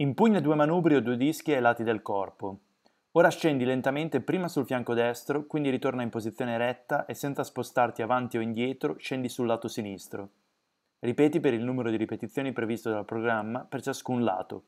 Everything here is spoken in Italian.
Impugna due manubri o due dischi ai lati del corpo. Ora scendi lentamente prima sul fianco destro, quindi ritorna in posizione retta e senza spostarti avanti o indietro scendi sul lato sinistro. Ripeti per il numero di ripetizioni previsto dal programma per ciascun lato.